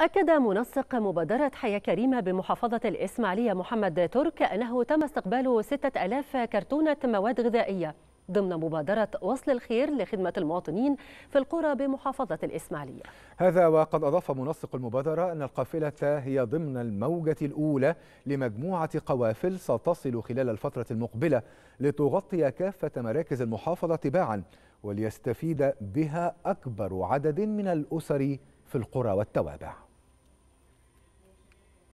أكد منسق مبادرة حياة كريمة بمحافظة الإسماعيلية محمد ترك أنه تم استقبال 6000 كرتونة مواد غذائية ضمن مبادرة وصل الخير لخدمة المواطنين في القرى بمحافظة الإسماعيلية هذا وقد أضاف منسق المبادرة أن القافلة هي ضمن الموجة الأولى لمجموعة قوافل ستصل خلال الفترة المقبلة لتغطي كافة مراكز المحافظة تباعا وليستفيد بها أكبر عدد من الأسر في القرى والتوابع